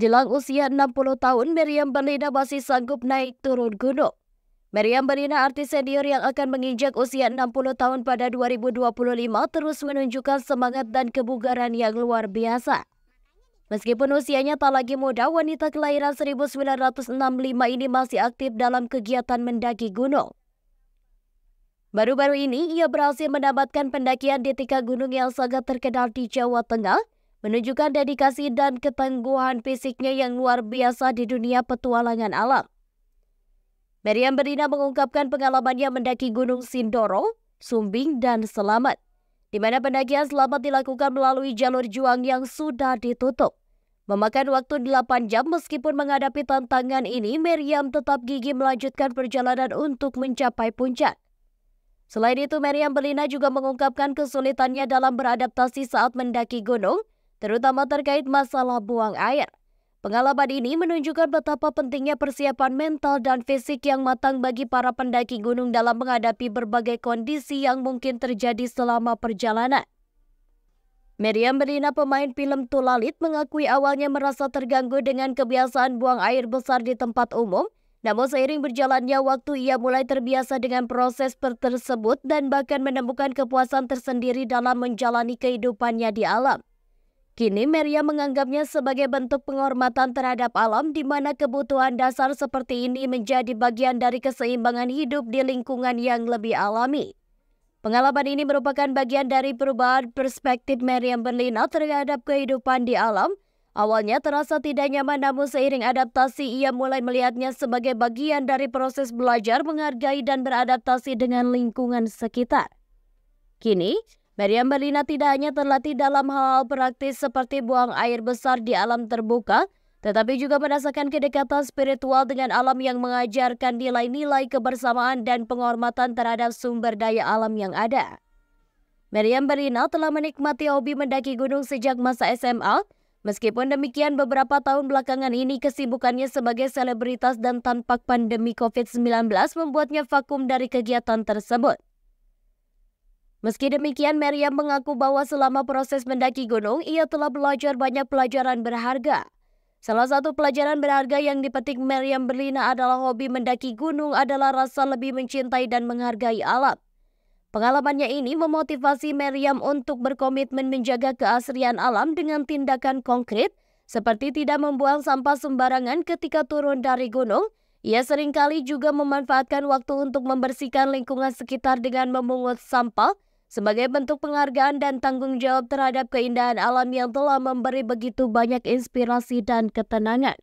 Jelang usia 60 tahun, Miriam Berlina masih sanggup naik turun gunung. Miriam Berlina artis senior yang akan menginjak usia 60 tahun pada 2025 terus menunjukkan semangat dan kebugaran yang luar biasa. Meskipun usianya tak lagi muda, wanita kelahiran 1965 ini masih aktif dalam kegiatan mendaki gunung. Baru-baru ini, ia berhasil mendapatkan pendakian di tiga gunung yang sangat terkenal di Jawa Tengah, menunjukkan dedikasi dan ketangguhan fisiknya yang luar biasa di dunia petualangan alam. Meriam Berina mengungkapkan pengalamannya mendaki Gunung Sindoro, Sumbing, dan Selamat, di mana pendakian selamat dilakukan melalui jalur juang yang sudah ditutup. Memakan waktu 8 jam meskipun menghadapi tantangan ini, Meriam tetap gigi melanjutkan perjalanan untuk mencapai puncak. Selain itu, Meriam Berlina juga mengungkapkan kesulitannya dalam beradaptasi saat mendaki gunung, terutama terkait masalah buang air. Pengalaman ini menunjukkan betapa pentingnya persiapan mental dan fisik yang matang bagi para pendaki gunung dalam menghadapi berbagai kondisi yang mungkin terjadi selama perjalanan. Miriam Berina pemain film Tulalit mengakui awalnya merasa terganggu dengan kebiasaan buang air besar di tempat umum. Namun seiring berjalannya waktu ia mulai terbiasa dengan proses tersebut dan bahkan menemukan kepuasan tersendiri dalam menjalani kehidupannya di alam. Kini Maria menganggapnya sebagai bentuk penghormatan terhadap alam di mana kebutuhan dasar seperti ini menjadi bagian dari keseimbangan hidup di lingkungan yang lebih alami. Pengalaman ini merupakan bagian dari perubahan perspektif Meriam Berlina terhadap kehidupan di alam. Awalnya terasa tidak nyaman namun seiring adaptasi ia mulai melihatnya sebagai bagian dari proses belajar menghargai dan beradaptasi dengan lingkungan sekitar. Kini, Meriam Berlina tidak hanya terlatih dalam hal-hal praktis seperti buang air besar di alam terbuka, tetapi juga merasakan kedekatan spiritual dengan alam yang mengajarkan nilai-nilai kebersamaan dan penghormatan terhadap sumber daya alam yang ada. Meriam Berlina telah menikmati hobi mendaki gunung sejak masa SMA, Meskipun demikian, beberapa tahun belakangan ini kesibukannya sebagai selebritas dan tanpa pandemi COVID-19 membuatnya vakum dari kegiatan tersebut. Meski demikian, Meriam mengaku bahwa selama proses mendaki gunung, ia telah belajar banyak pelajaran berharga. Salah satu pelajaran berharga yang dipetik Meriam Berlina adalah hobi mendaki gunung adalah rasa lebih mencintai dan menghargai alam. Pengalamannya ini memotivasi Meriam untuk berkomitmen menjaga keasrian alam dengan tindakan konkret, seperti tidak membuang sampah sembarangan ketika turun dari gunung, ia seringkali juga memanfaatkan waktu untuk membersihkan lingkungan sekitar dengan memungut sampah sebagai bentuk penghargaan dan tanggung jawab terhadap keindahan alam yang telah memberi begitu banyak inspirasi dan ketenangan.